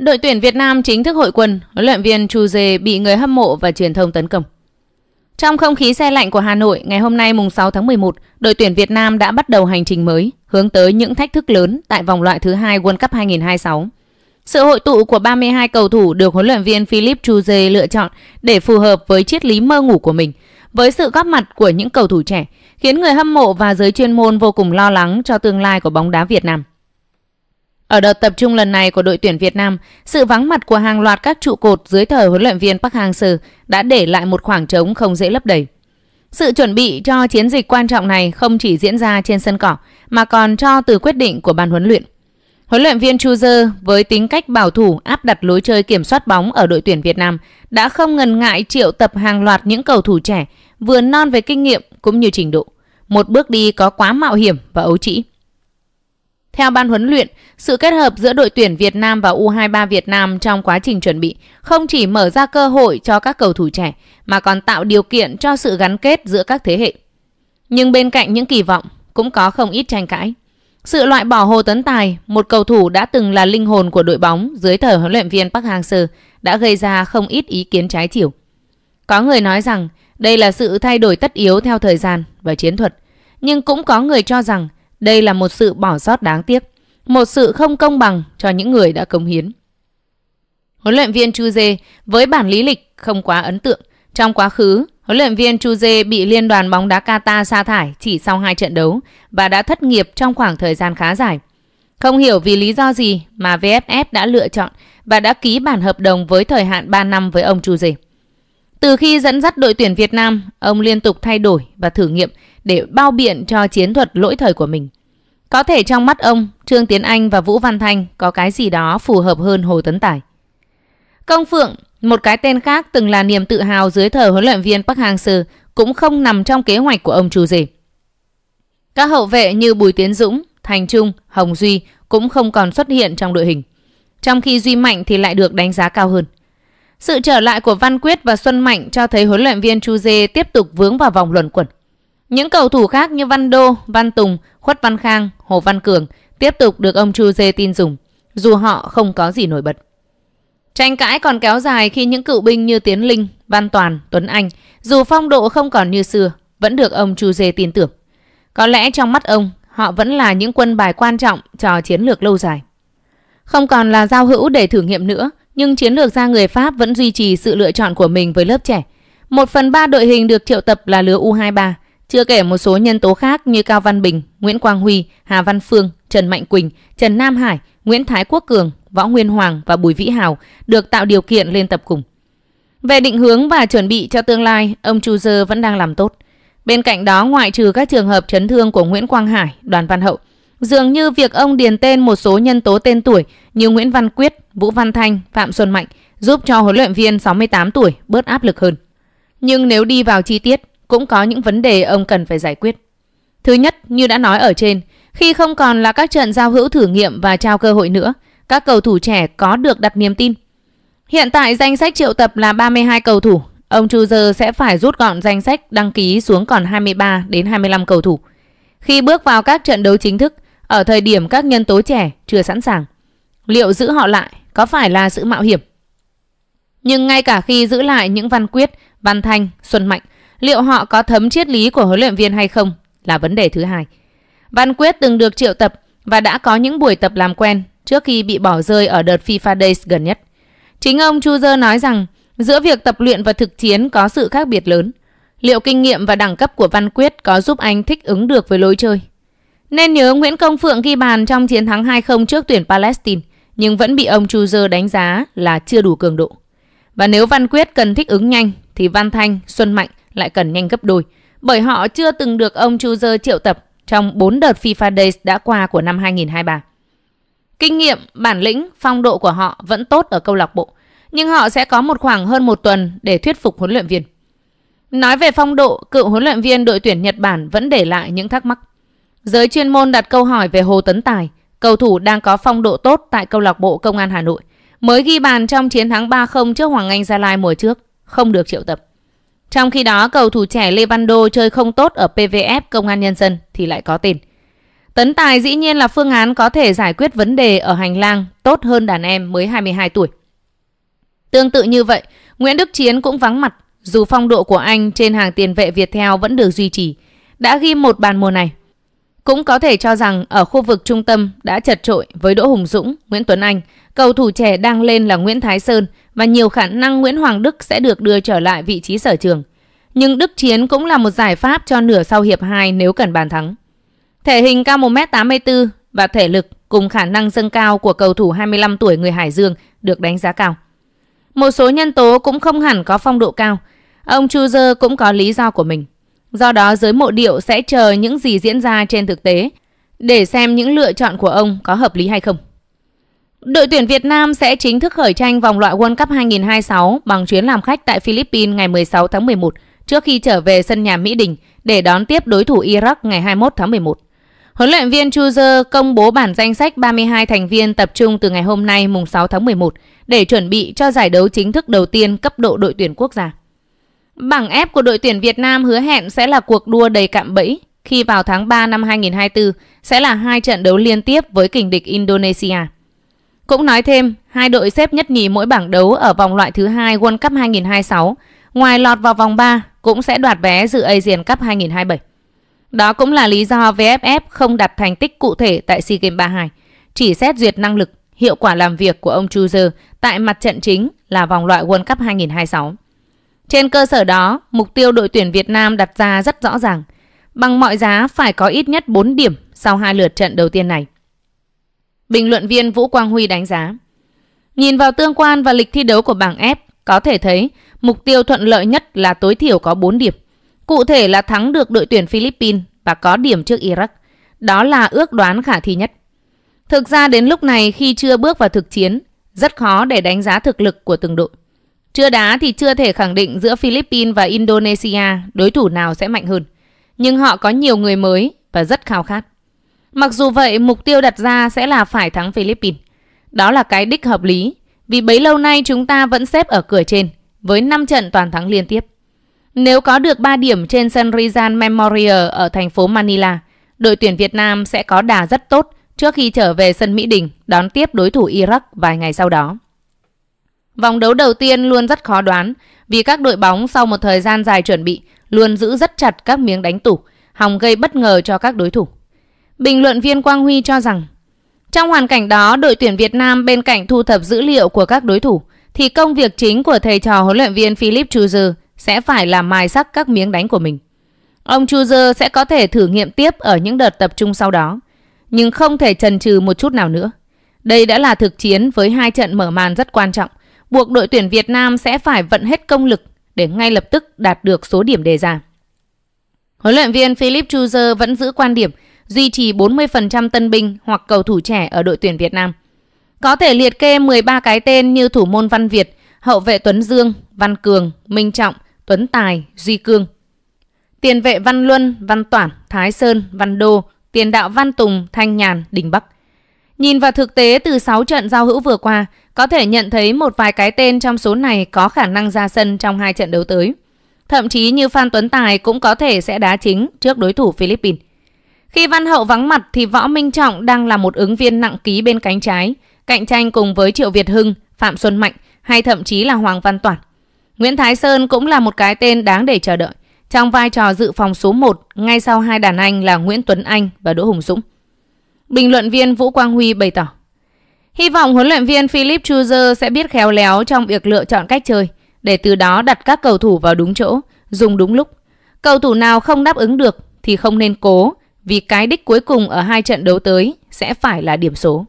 Đội tuyển Việt Nam chính thức hội quân, huấn luyện viên Chu Dê bị người hâm mộ và truyền thông tấn công. Trong không khí xe lạnh của Hà Nội, ngày hôm nay mùng 6 tháng 11, đội tuyển Việt Nam đã bắt đầu hành trình mới, hướng tới những thách thức lớn tại vòng loại thứ hai World Cup 2026. Sự hội tụ của 32 cầu thủ được huấn luyện viên Philip Chu Dê lựa chọn để phù hợp với triết lý mơ ngủ của mình, với sự góp mặt của những cầu thủ trẻ, khiến người hâm mộ và giới chuyên môn vô cùng lo lắng cho tương lai của bóng đá Việt Nam. Ở đợt tập trung lần này của đội tuyển Việt Nam, sự vắng mặt của hàng loạt các trụ cột dưới thời huấn luyện viên Park Hang-seo đã để lại một khoảng trống không dễ lấp đầy. Sự chuẩn bị cho chiến dịch quan trọng này không chỉ diễn ra trên sân cỏ mà còn cho từ quyết định của ban huấn luyện. Huấn luyện viên Chu Dơ với tính cách bảo thủ áp đặt lối chơi kiểm soát bóng ở đội tuyển Việt Nam đã không ngần ngại triệu tập hàng loạt những cầu thủ trẻ vừa non về kinh nghiệm cũng như trình độ. Một bước đi có quá mạo hiểm và ấu trĩ. Theo ban huấn luyện, sự kết hợp giữa đội tuyển Việt Nam và U23 Việt Nam trong quá trình chuẩn bị không chỉ mở ra cơ hội cho các cầu thủ trẻ mà còn tạo điều kiện cho sự gắn kết giữa các thế hệ. Nhưng bên cạnh những kỳ vọng cũng có không ít tranh cãi. Sự loại bỏ Hồ Tấn Tài, một cầu thủ đã từng là linh hồn của đội bóng dưới thời huấn luyện viên Park Hang-seo, đã gây ra không ít ý kiến trái chiều. Có người nói rằng đây là sự thay đổi tất yếu theo thời gian và chiến thuật, nhưng cũng có người cho rằng đây là một sự bỏ sót đáng tiếc, một sự không công bằng cho những người đã cống hiến. Huấn luyện viên Chu Dê với bản lý lịch không quá ấn tượng. Trong quá khứ, huấn luyện viên Chu Dê bị Liên đoàn bóng đá Qatar sa thải chỉ sau hai trận đấu và đã thất nghiệp trong khoảng thời gian khá dài. Không hiểu vì lý do gì mà VFF đã lựa chọn và đã ký bản hợp đồng với thời hạn 3 năm với ông Chu Dê. Từ khi dẫn dắt đội tuyển Việt Nam, ông liên tục thay đổi và thử nghiệm để bao biện cho chiến thuật lỗi thời của mình. Có thể trong mắt ông, Trương Tiến Anh và Vũ Văn Thanh có cái gì đó phù hợp hơn Hồ Tấn Tài. Công Phượng, một cái tên khác từng là niềm tự hào dưới thời huấn luyện viên Park Hang-seo, cũng không nằm trong kế hoạch của ông chủ gì. Các hậu vệ như Bùi Tiến Dũng, Thành Trung, Hồng Duy cũng không còn xuất hiện trong đội hình. Trong khi Duy Mạnh thì lại được đánh giá cao hơn. Sự trở lại của Văn Quyết và Xuân Mạnh cho thấy huấn luyện viên Chu Dê tiếp tục vướng vào vòng luẩn quẩn. Những cầu thủ khác như Văn Đô, Văn Tùng, Khuất Văn Khang, Hồ Văn Cường tiếp tục được ông Chu Dê tin dùng, dù họ không có gì nổi bật. Tranh cãi còn kéo dài khi những cựu binh như Tiến Linh, Văn Toàn, Tuấn Anh, dù phong độ không còn như xưa, vẫn được ông Chu Dê tin tưởng. Có lẽ trong mắt ông, họ vẫn là những quân bài quan trọng cho chiến lược lâu dài. Không còn là giao hữu để thử nghiệm nữa, nhưng chiến lược gia người Pháp vẫn duy trì sự lựa chọn của mình với lớp trẻ. Một phần ba đội hình được triệu tập là lứa U23, chưa kể một số nhân tố khác như Cao Văn Bình, Nguyễn Quang Huy, Hà Văn Phương, Trần Mạnh Quỳnh, Trần Nam Hải, Nguyễn Thái Quốc Cường, Võ Nguyên Hoàng và Bùi Vĩ Hào được tạo điều kiện lên tập cùng. Về định hướng và chuẩn bị cho tương lai, ông Chu Dơ vẫn đang làm tốt. Bên cạnh đó, ngoại trừ các trường hợp chấn thương của Nguyễn Quang Hải, Đoàn Văn Hậu, dường như việc ông điền tên một số nhân tố tên tuổi như Nguyễn Văn Quyết, Vũ Văn Thanh, Phạm Xuân Mạnh giúp cho huấn luyện viên 68 tuổi bớt áp lực hơn. Nhưng nếu đi vào chi tiết, cũng có những vấn đề ông cần phải giải quyết. Thứ nhất, như đã nói ở trên, khi không còn là các trận giao hữu thử nghiệm và trao cơ hội nữa, các cầu thủ trẻ có được đặt niềm tin. Hiện tại danh sách triệu tập là 32 cầu thủ, ông Chu sẽ phải rút gọn danh sách đăng ký xuống còn 23 đến 25 cầu thủ. Khi bước vào các trận đấu chính thức, ở thời điểm các nhân tố trẻ chưa sẵn sàng, liệu giữ họ lại có phải là sự mạo hiểm? Nhưng ngay cả khi giữ lại những Văn Quyết, Văn Thanh, Xuân Mạnh, Liệu họ có thấm triết lý của huấn luyện viên hay không là vấn đề thứ hai. Văn Quyết từng được triệu tập và đã có những buổi tập làm quen trước khi bị bỏ rơi ở đợt FIFA Days gần nhất. Chính ông Chu Dơ nói rằng giữa việc tập luyện và thực chiến có sự khác biệt lớn. Liệu kinh nghiệm và đẳng cấp của Văn Quyết có giúp anh thích ứng được với lối chơi? Nên nhớ Nguyễn Công Phượng ghi bàn trong chiến thắng 2-0 trước tuyển Palestine, nhưng vẫn bị ông Chu Dơ đánh giá là chưa đủ cường độ. Và nếu Văn Quyết cần thích ứng nhanh, thì Văn Thanh, Xuân Mạnh lại cần nhanh gấp đôi bởi họ chưa từng được ông Chuzer triệu tập trong 4 đợt FIFA Days đã qua của năm 2023. Kinh nghiệm, bản lĩnh, phong độ của họ vẫn tốt ở câu lạc bộ, nhưng họ sẽ có một khoảng hơn một tuần để thuyết phục huấn luyện viên. Nói về phong độ, cựu huấn luyện viên đội tuyển Nhật Bản vẫn để lại những thắc mắc. Giới chuyên môn đặt câu hỏi về Hồ Tấn Tài, cầu thủ đang có phong độ tốt tại câu lạc bộ Công an Hà Nội, mới ghi bàn trong chiến thắng 3-0 trước Hoàng Anh Gia Lai mùa trước, không được triệu tập. Trong khi đó, cầu thủ trẻ lê văn đô chơi không tốt ở PVF Công an Nhân dân thì lại có tiền. Tấn Tài dĩ nhiên là phương án có thể giải quyết vấn đề ở hành lang tốt hơn đàn em mới 22 tuổi. Tương tự như vậy, Nguyễn Đức Chiến cũng vắng mặt, dù phong độ của anh trên hàng tiền vệ Việt Theo vẫn được duy trì, đã ghi một bàn mùa này cũng có thể cho rằng ở khu vực trung tâm đã chật trội với Đỗ Hùng Dũng, Nguyễn Tuấn Anh, cầu thủ trẻ đang lên là Nguyễn Thái Sơn và nhiều khả năng Nguyễn Hoàng Đức sẽ được đưa trở lại vị trí sở trường. Nhưng Đức Chiến cũng là một giải pháp cho nửa sau hiệp 2 nếu cần bàn thắng. Thể hình cao 1m84 và thể lực cùng khả năng dâng cao của cầu thủ 25 tuổi người Hải Dương được đánh giá cao. Một số nhân tố cũng không hẳn có phong độ cao. Ông Chu Dơ cũng có lý do của mình. Do đó giới mộ điệu sẽ chờ những gì diễn ra trên thực tế để xem những lựa chọn của ông có hợp lý hay không. Đội tuyển Việt Nam sẽ chính thức khởi tranh vòng loại World Cup 2026 bằng chuyến làm khách tại Philippines ngày 16 tháng 11 trước khi trở về sân nhà Mỹ Đình để đón tiếp đối thủ Iraq ngày 21 tháng 11. Huấn luyện viên Chuzer công bố bản danh sách 32 thành viên tập trung từ ngày hôm nay mùng 6 tháng 11 để chuẩn bị cho giải đấu chính thức đầu tiên cấp độ đội tuyển quốc gia. Bảng F của đội tuyển Việt Nam hứa hẹn sẽ là cuộc đua đầy cạm bẫy khi vào tháng 3 năm 2024 sẽ là hai trận đấu liên tiếp với kình địch Indonesia. Cũng nói thêm, hai đội xếp nhất nhì mỗi bảng đấu ở vòng loại thứ hai World Cup 2026, ngoài lọt vào vòng 3 cũng sẽ đoạt vé dự Asian Cup 2027. Đó cũng là lý do VFF không đặt thành tích cụ thể tại SEA Games 32, chỉ xét duyệt năng lực, hiệu quả làm việc của ông Chuzer tại mặt trận chính là vòng loại World Cup 2026. Trên cơ sở đó, mục tiêu đội tuyển Việt Nam đặt ra rất rõ ràng. Bằng mọi giá phải có ít nhất 4 điểm sau hai lượt trận đầu tiên này. Bình luận viên Vũ Quang Huy đánh giá. Nhìn vào tương quan và lịch thi đấu của bảng F, có thể thấy mục tiêu thuận lợi nhất là tối thiểu có 4 điểm. Cụ thể là thắng được đội tuyển Philippines và có điểm trước Iraq. Đó là ước đoán khả thi nhất. Thực ra đến lúc này khi chưa bước vào thực chiến, rất khó để đánh giá thực lực của từng đội. Chưa đá thì chưa thể khẳng định giữa Philippines và Indonesia đối thủ nào sẽ mạnh hơn. Nhưng họ có nhiều người mới và rất khao khát. Mặc dù vậy, mục tiêu đặt ra sẽ là phải thắng Philippines. Đó là cái đích hợp lý, vì bấy lâu nay chúng ta vẫn xếp ở cửa trên, với 5 trận toàn thắng liên tiếp. Nếu có được 3 điểm trên sân Rizal Memorial ở thành phố Manila, đội tuyển Việt Nam sẽ có đà rất tốt trước khi trở về sân Mỹ Đình đón tiếp đối thủ Iraq vài ngày sau đó. Vòng đấu đầu tiên luôn rất khó đoán vì các đội bóng sau một thời gian dài chuẩn bị luôn giữ rất chặt các miếng đánh tủ, hòng gây bất ngờ cho các đối thủ. Bình luận viên Quang Huy cho rằng trong hoàn cảnh đó, đội tuyển Việt Nam bên cạnh thu thập dữ liệu của các đối thủ thì công việc chính của thầy trò huấn luyện viên Philip Chuzer sẽ phải là mài sắc các miếng đánh của mình. Ông Chuzer sẽ có thể thử nghiệm tiếp ở những đợt tập trung sau đó, nhưng không thể chần chừ một chút nào nữa. Đây đã là thực chiến với hai trận mở màn rất quan trọng buộc đội tuyển Việt Nam sẽ phải vận hết công lực để ngay lập tức đạt được số điểm đề ra. Huấn luyện viên Philip Chuzer vẫn giữ quan điểm duy trì 40% tân binh hoặc cầu thủ trẻ ở đội tuyển Việt Nam. Có thể liệt kê 13 cái tên như thủ môn Văn Việt, hậu vệ Tuấn Dương, Văn Cường, Minh Trọng, Tuấn Tài, Duy Cương. Tiền vệ Văn Luân, Văn Toản, Thái Sơn, Văn Đô, tiền đạo Văn Tùng, Thanh Nhàn, Đình Bắc. Nhìn vào thực tế từ 6 trận giao hữu vừa qua, có thể nhận thấy một vài cái tên trong số này có khả năng ra sân trong hai trận đấu tới. Thậm chí như Phan Tuấn Tài cũng có thể sẽ đá chính trước đối thủ Philippines. Khi Văn Hậu vắng mặt thì Võ Minh Trọng đang là một ứng viên nặng ký bên cánh trái, cạnh tranh cùng với Triệu Việt Hưng, Phạm Xuân Mạnh hay thậm chí là Hoàng Văn Toản. Nguyễn Thái Sơn cũng là một cái tên đáng để chờ đợi, trong vai trò dự phòng số 1 ngay sau hai đàn anh là Nguyễn Tuấn Anh và Đỗ Hùng Dũng. Bình luận viên Vũ Quang Huy bày tỏ Hy vọng huấn luyện viên Philip Chuzer sẽ biết khéo léo trong việc lựa chọn cách chơi, để từ đó đặt các cầu thủ vào đúng chỗ, dùng đúng lúc. Cầu thủ nào không đáp ứng được thì không nên cố, vì cái đích cuối cùng ở hai trận đấu tới sẽ phải là điểm số.